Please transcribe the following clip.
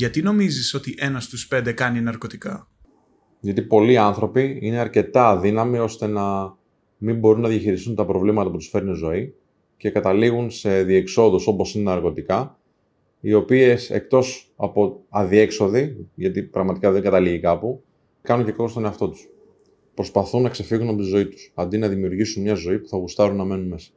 Γιατί νομίζεις ότι ένας στους πέντε κάνει ναρκωτικά. Γιατί πολλοί άνθρωποι είναι αρκετά αδύναμοι ώστε να μην μπορούν να διαχειριστούν τα προβλήματα που τους φέρνει η ζωή και καταλήγουν σε διεξόδους όπως είναι ναρκωτικά, οι οποίες εκτός από αδιέξοδοι, γιατί πραγματικά δεν καταλήγει κάπου, κάνουν και κόμμα στον εαυτό τους. Προσπαθούν να ξεφύγουν από τη ζωή τους, αντί να δημιουργήσουν μια ζωή που θα γουστάρουν να μένουν μέσα.